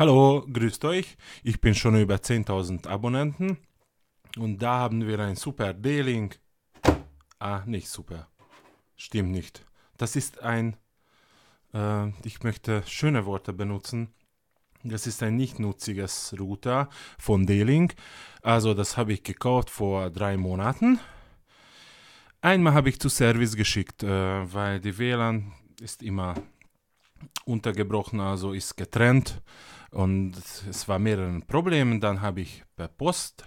Hallo, grüßt euch. Ich bin schon über 10.000 Abonnenten und da haben wir ein super D-Link. Ah, nicht super. Stimmt nicht. Das ist ein, äh, ich möchte schöne Worte benutzen. Das ist ein nicht nutziges Router von D-Link. Also das habe ich gekauft vor drei Monaten. Einmal habe ich zu Service geschickt, äh, weil die WLAN ist immer untergebrochen, also ist getrennt. Und es war mehrere Probleme. Dann habe ich per Post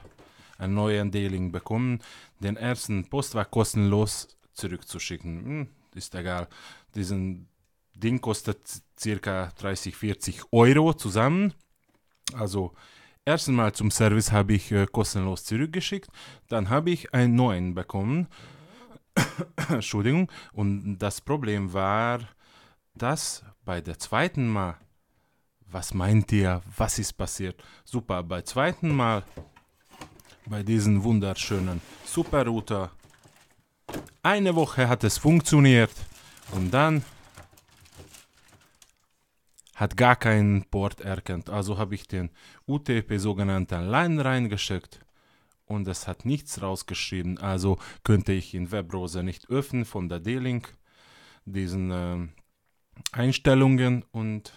einen neuen Dealing bekommen. Den ersten Post war kostenlos zurückzuschicken. Hm, ist egal. Diesen Ding kostet circa 30, 40 Euro zusammen. Also ersten Mal zum Service habe ich äh, kostenlos zurückgeschickt. Dann habe ich einen neuen bekommen. Entschuldigung. Und das Problem war, das bei der zweiten Mal, was meint ihr, was ist passiert? Super, bei zweiten Mal, bei diesem wunderschönen Super-Router, eine Woche hat es funktioniert und dann hat gar keinen Port erkannt. Also habe ich den UTP sogenannten Line reingeschickt und es hat nichts rausgeschrieben. Also könnte ich den Webbrowser nicht öffnen von der D-Link, diesen ähm, Einstellungen und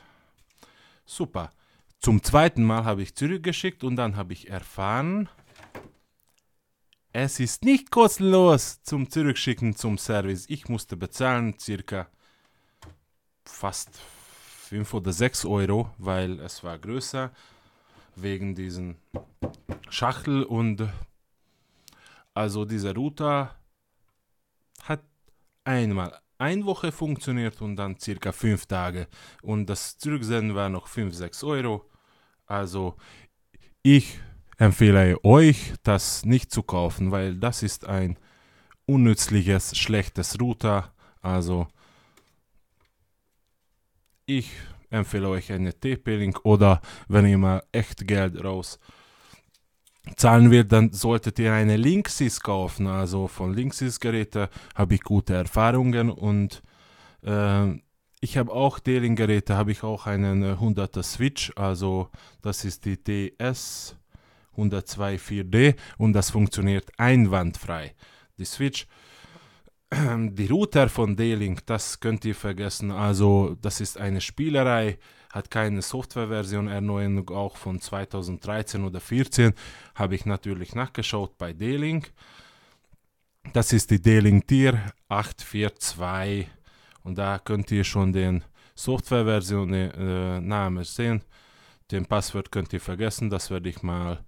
super. Zum zweiten Mal habe ich zurückgeschickt und dann habe ich erfahren, es ist nicht kostenlos zum Zurückschicken zum Service. Ich musste bezahlen circa fast 5 oder 6 Euro, weil es war größer wegen diesen Schachtel und also dieser Router hat einmal eine Woche funktioniert und dann circa fünf Tage. Und das Zurücksenden war noch 5, 6 Euro. Also ich empfehle euch, das nicht zu kaufen, weil das ist ein unnützliches, schlechtes Router. Also ich empfehle euch eine TP-Link oder wenn ihr mal echt Geld raus zahlen wir, dann solltet ihr eine Linksys kaufen. Also von Linksys-Geräten habe ich gute Erfahrungen und äh, ich habe auch d link Geräte, habe ich auch einen 100er äh, Switch, also das ist die DS 102 4D und das funktioniert einwandfrei. Die Switch, die Router von D-Link, das könnt ihr vergessen, also das ist eine Spielerei, hat keine Softwareversion Erneuerung, auch von 2013 oder 2014 habe ich natürlich nachgeschaut bei D-Link. Das ist die D-Link Tier 842 und da könnt ihr schon den Softwareversion äh, Namen sehen. Den Passwort könnt ihr vergessen, das werde ich mal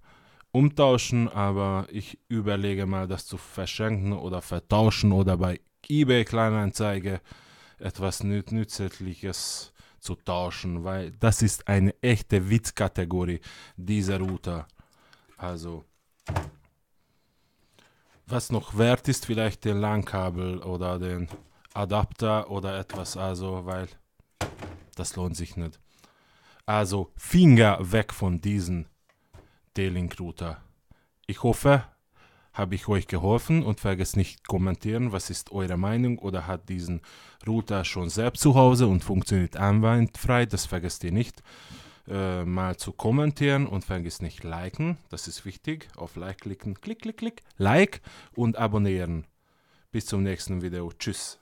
umtauschen, aber ich überlege mal, das zu verschenken oder vertauschen oder bei eBay Kleinanzeige etwas Nützliches zu tauschen, weil das ist eine echte Witzkategorie, dieser Router. Also, was noch wert ist, vielleicht den Langkabel oder den Adapter oder etwas, also, weil das lohnt sich nicht. Also, Finger weg von diesen D-Link-Router. Ich hoffe, habe ich euch geholfen und vergesst nicht kommentieren, was ist eure Meinung oder hat diesen Router schon selbst zu Hause und funktioniert einwandfrei, das vergesst ihr nicht. Äh, mal zu kommentieren und vergesst nicht liken, das ist wichtig. Auf Like klicken, klick, klick, klick, Like und abonnieren. Bis zum nächsten Video. Tschüss.